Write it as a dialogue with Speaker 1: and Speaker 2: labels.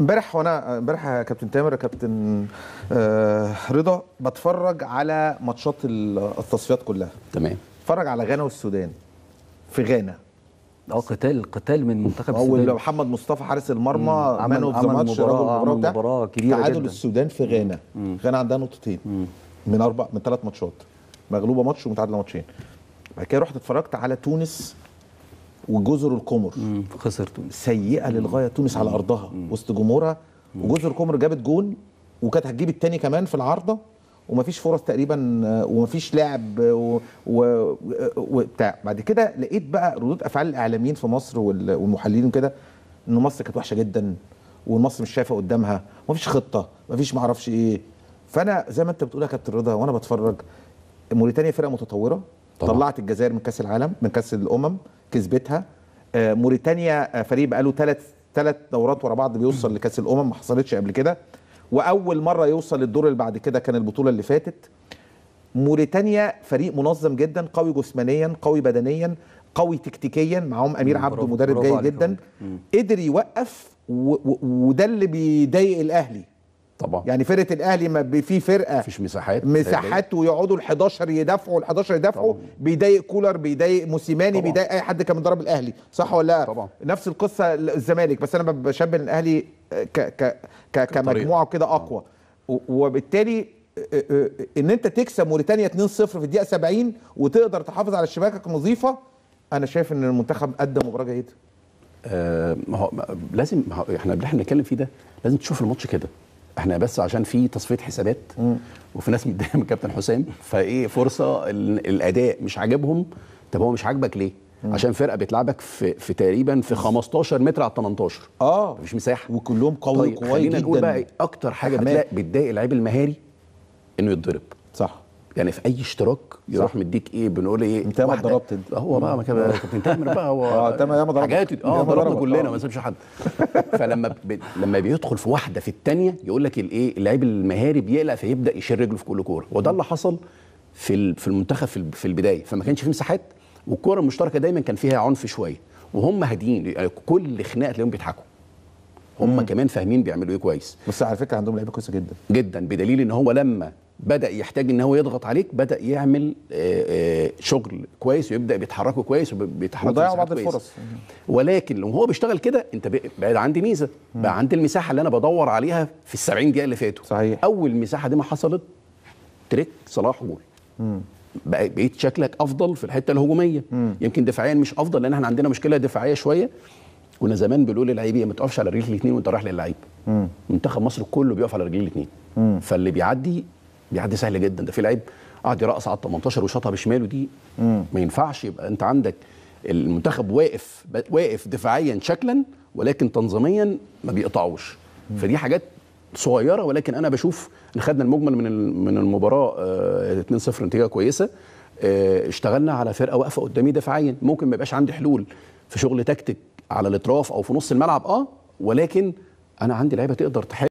Speaker 1: امبارح وانا امبارح يا كابتن تامر يا كابتن آه رضا بتفرج على ماتشات التصفيات كلها تمام اتفرج على غانا والسودان في غانا اه قتال قتال من منتخب السودان اول محمد مصطفى حارس المرمى مان اوف ذا ماتش رجل مباراه كبيره تعادل جداً. السودان في غانا مم. غانا عندها نقطتين من اربع من ثلاث ماتشات مغلوبه ماتش ومتعادله ماتشين بعد كده رحت اتفرجت على تونس وجزر القمر خسر تونس سيئه للغايه تونس على ارضها وسط جمهورها وجزر القمر جابت جون وكانت هتجيب الثاني كمان في العارضه ومفيش فرص تقريبا ومفيش لاعب وبتاع بعد كده لقيت بقى ردود افعال الاعلاميين في مصر والمحللين وكده ان مصر كانت وحشه جدا ومصر مش شايفه قدامها ومفيش خطه مفيش معرفش ايه فانا زي ما انت بتقول يا كابتن رضا وانا بتفرج موريتانيا فرقه متطوره طبعا. طلعت الجزائر من كاس العالم من كاس الامم كسبتها آه، موريتانيا آه، فريق بقاله ثلاث ثلاث دورات ورا بعض بيوصل لكاس الامم ما حصلتش قبل كده واول مره يوصل للدور اللي بعد كده كان البطوله اللي فاتت موريتانيا فريق منظم جدا قوي جسمانيا قوي بدنيا قوي تكتيكيا معاهم امير عبده مدرب جيد جدا قدر يوقف وده اللي بيضايق الاهلي طبعا يعني فرقه الاهلي ما في فرقه مفيش مساحات مساحات ويقعدوا ال 11 يدافعوا ال 11 يدافعوا بيضايق كولر بيضايق موسيماني بيضايق اي حد كان مدرب الاهلي صح ولا طبعا نفس القصه الزمالك بس انا بشبه الاهلي آه، ك ك ك كمجموعه كده اقوى آه. وبالتالي آه، ان انت تكسب موريتانيا 2-0 في الدقيقه 70 وتقدر تحافظ على شباكك نظيفه انا
Speaker 2: شايف ان المنتخب قدم مباراه جيده آه ما هو لازم احنا اللي احنا بنتكلم فيه ده لازم تشوف الماتش كده احنا بس عشان في تصفيه حسابات وفي ناس متضايقه من كابتن حسام فايه فرصه الاداء مش عاجبهم طب هو مش عاجبك ليه؟ مم. عشان فرقه بتلعبك في, في تقريبا في 15 متر على 18 اه مفيش مساحه وكلهم قوي طيب قوي جدا خلينا نقول بقى إيه اكتر حاجه بتضايق اللعيب المهاري انه يتضرب يعني في اي اشتراك يروح مديك ايه بنقول ايه انت ياما اتضربت انت هو بقى ما كده كنت متامر بقى هو اه تمام ياما ضربت حاجات اه ضربنا كلنا ما اه. سابش حد فلما ب... لما بيدخل في واحده في الثانيه يقول لك الايه اللعيب المهاري بيقلق فيبدا يشيل رجله في كل كوره وده اللي حصل في في المنتخب في البدايه فما كانش في مساحات والكوره المشتركه دايما كان فيها عنف شويه وهم هاديين يعني كل خناقه تلاقيهم بيضحكوا هم كمان فاهمين بيعملوا ايه كويس بس على فكره عندهم لعيبه كويسه جدا جدا بدليل ان هو لما بدا يحتاج ان هو يضغط عليك بدا يعمل آه، آه، شغل كويس ويبدا بيتحركوا كويس وبيتحركوا وضيعوا بعض كويس. الفرص ولكن لو هو بيشتغل كده انت بقى عندي ميزه بقى عندي المساحه اللي انا بدور عليها في ال 70 دقيقه اللي فاتوا صحيح اول مساحه دي ما حصلت تريك صلاح جول بقيت شكلك افضل في الحته الهجوميه مم. يمكن دفاعيا مش افضل لان احنا عندنا مشكله دفاعيه شويه كنا زمان بنقول للعيبيه ما تقفش على رجلي الاثنين وانت رايح للعيب منتخب مصر كله بيقف على رجلي الاثنين فاللي بيعدي دي سهل جدا ده في لعيب قعد يرقص على ال 18 وشاطها بشماله دي مم. ما ينفعش يبقى انت عندك المنتخب واقف واقف دفاعيا شكلا ولكن تنظيميا ما بيقطعوش فدي حاجات صغيره ولكن انا بشوف ان خدنا المجمل من من المباراه 2-0 آه، نتيجه كويسه آه، اشتغلنا على فرقه واقفه قدامي دفاعيا ممكن ما يبقاش عندي حلول في شغل تكتيك على الاطراف او في نص الملعب اه ولكن انا عندي لعيبه تقدر تحل